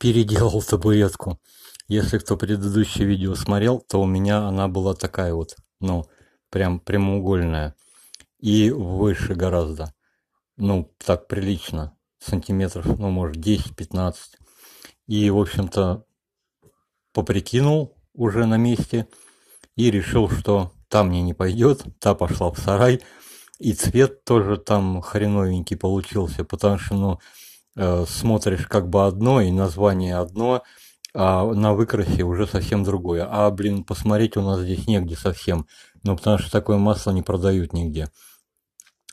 переделал табуретку. Если кто предыдущее видео смотрел, то у меня она была такая вот, ну, прям прямоугольная. И выше гораздо. Ну, так прилично. Сантиметров, ну, может, 10-15. И, в общем-то, поприкинул уже на месте и решил, что та мне не пойдет, та пошла в сарай. И цвет тоже там хреновенький получился, потому что, ну, Э, смотришь как бы одно и название одно, а на выкрасе уже совсем другое. А, блин, посмотреть у нас здесь негде совсем, ну, потому что такое масло не продают нигде.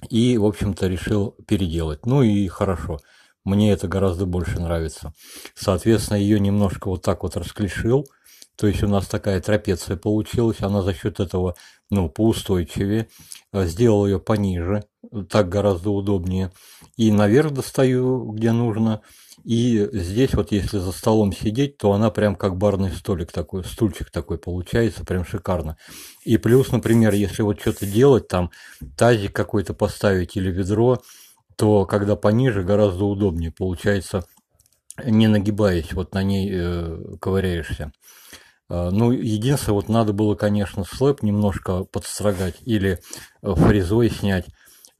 И, в общем-то, решил переделать. Ну и хорошо. Мне это гораздо больше нравится. Соответственно, ее немножко вот так вот расклешил – то есть у нас такая трапеция получилась, она за счет этого, ну, поустойчивее. Э, сделал ее пониже, так гораздо удобнее. И наверх достаю, где нужно. И здесь вот если за столом сидеть, то она прям как барный столик такой, стульчик такой получается, прям шикарно. И плюс, например, если вот что-то делать, там тазик какой-то поставить или ведро, то когда пониже, гораздо удобнее получается, не нагибаясь, вот на ней э, ковыряешься. Э, ну, единственное, вот надо было, конечно, слэп немножко подстрогать или э, фрезой снять,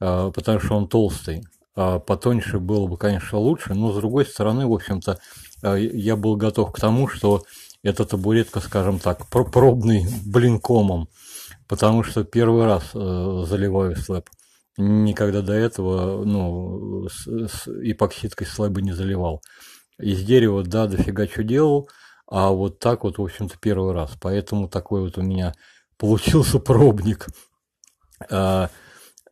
э, потому что он толстый. А потоньше было бы, конечно, лучше, но, с другой стороны, в общем-то, я был готов к тому, что эта табуретка, скажем так, пробный блинкомом, потому что первый раз заливаю слэп. Никогда до этого, ну, с, с эпоксидкой слэба не заливал. Из дерева, да, дофига что делал – а вот так вот, в общем-то, первый раз. Поэтому такой вот у меня получился пробник. А,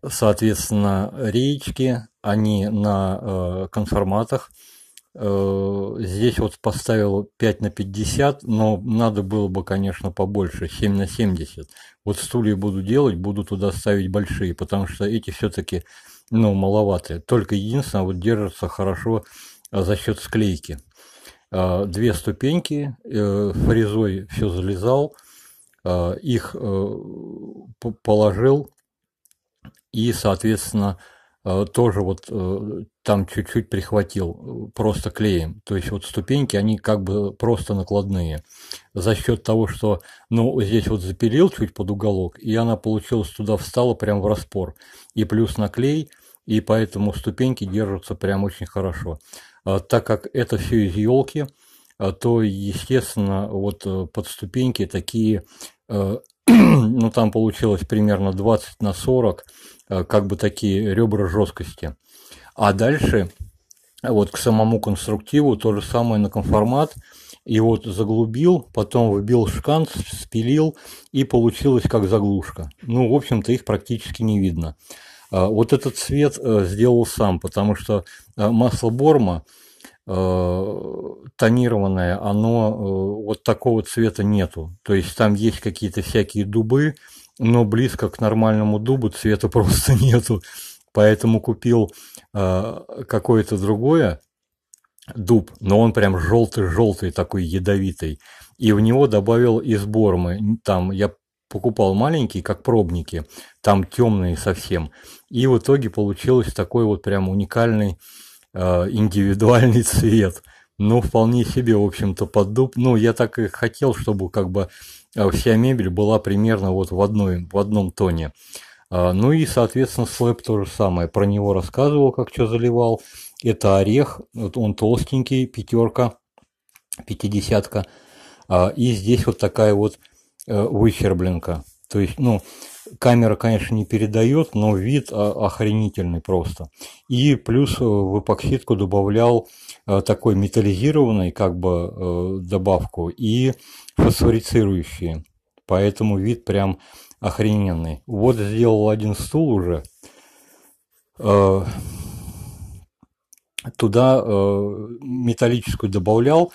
соответственно, реечки, они на э, конформатах. Э, здесь вот поставил 5 на 50, но надо было бы, конечно, побольше, 7 на 70. Вот стулья буду делать, буду туда ставить большие, потому что эти все-таки, ну, маловатые. Только единственное, вот держатся хорошо э, за счет склейки. Э, две ступеньки, э, фрезой все залезал, э, их положил и, соответственно, тоже вот там чуть-чуть прихватил просто клеем. То есть вот ступеньки, они как бы просто накладные. За счет того, что, ну, здесь вот запилил чуть под уголок, и она получилась туда встала прям в распор. И плюс на клей, и поэтому ступеньки держатся прям очень хорошо. А, так как это все из елки, а, то, естественно, вот э, под ступеньки такие, э, ну там получилось примерно 20 на 40, э, как бы такие ребра жесткости. А дальше вот к самому конструктиву то же самое на конформат. И вот заглубил, потом вбил шканц, спилил, и получилось как заглушка. Ну, в общем-то, их практически не видно. А, вот этот цвет э, сделал сам, потому что э, масло Борма э, тонированное, оно вот такого цвета нету. То есть там есть какие-то всякие дубы, но близко к нормальному дубу цвета просто нету. Поэтому купил какое-то другое дуб, но он прям желтый-желтый такой ядовитый. И в него добавил из бормы, там я покупал маленькие, как пробники, там темные совсем. И в итоге получилось такой вот прям уникальный э, индивидуальный цвет. Ну, вполне себе, в общем-то, под дуб. Ну, я так и хотел, чтобы как бы э, вся мебель была примерно вот в, одной, в одном тоне. А, ну и, соответственно, слэп то же самое. Про него рассказывал, как что заливал. Это орех, вот он толстенький, пятерка, пятидесятка. А, и здесь вот такая вот Э, выхербленка. То есть, ну, камера, конечно, не передает, но вид а, охренительный просто. И плюс э, в эпоксидку добавлял э, такой металлизированный как бы добавку и фосфорицирующие. Поэтому вид прям охрененный. Вот сделал один стул уже. Туда металлическую добавлял,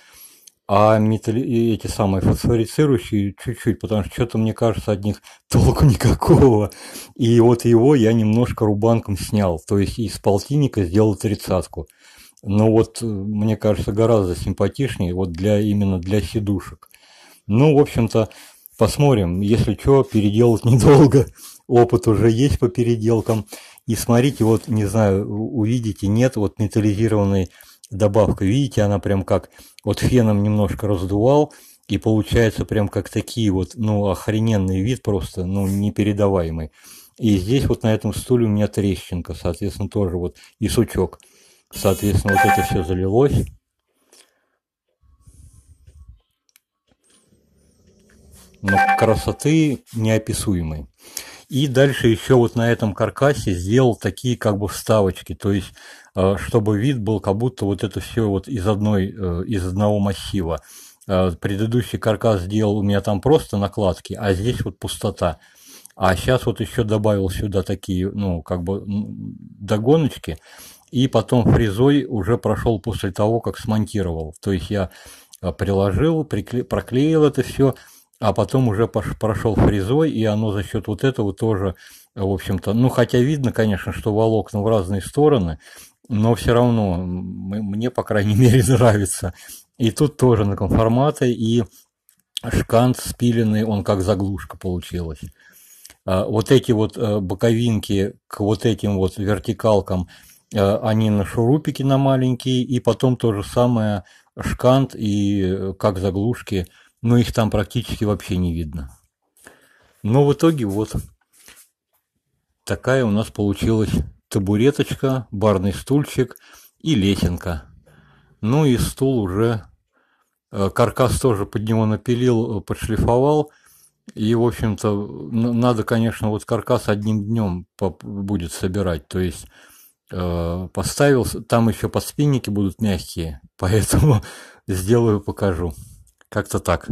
а метал эти самые фосфорицирующие чуть-чуть, потому что что-то, мне кажется, от них толку никакого. И вот его я немножко рубанком снял, то есть из полтинника сделал тридцатку. Но вот, э, мне кажется, гораздо симпатичнее вот для именно для сидушек. Ну, в общем-то, посмотрим. Если что, переделать недолго. Опыт уже есть по переделкам. И смотрите, вот, не знаю, увидите, нет, вот металлизированный добавка, видите, она прям как вот феном немножко раздувал, и получается прям как такие вот, ну, охрененный вид просто, ну, непередаваемый. И здесь вот на этом стуле у меня трещинка, соответственно, тоже вот, и сучок. Соответственно, вот это все залилось. Но красоты неописуемой. И дальше еще вот на этом каркасе сделал такие как бы вставочки, то есть э, чтобы вид был как будто вот это все вот из одной, э, из одного массива. Э, предыдущий каркас сделал у меня там просто накладки, а здесь вот пустота. А сейчас вот еще добавил сюда такие, ну, как бы догоночки, и потом фрезой уже прошел после того, как смонтировал. То есть я приложил, прикле... проклеил это все, а потом уже прошел фрезой, и оно за счет вот этого тоже, в общем-то, ну, хотя видно, конечно, что волокна в разные стороны, но все равно мне, по крайней мере, нравится. И тут тоже на конформаты, и шкант спиленный, он как заглушка получилась. А вот эти вот э, боковинки к вот этим вот вертикалкам, э, они на шурупики на маленькие, и потом то же самое шкант и э, как заглушки – но их там практически вообще не видно. Но в итоге вот такая у нас получилась табуреточка, барный стульчик и лесенка. Ну и стул уже, э, каркас тоже под него напилил, э, подшлифовал. И, в общем-то, надо, конечно, вот каркас одним днем будет собирать. То есть э, поставил, там еще подспинники будут мягкие, поэтому сделаю, покажу как-то так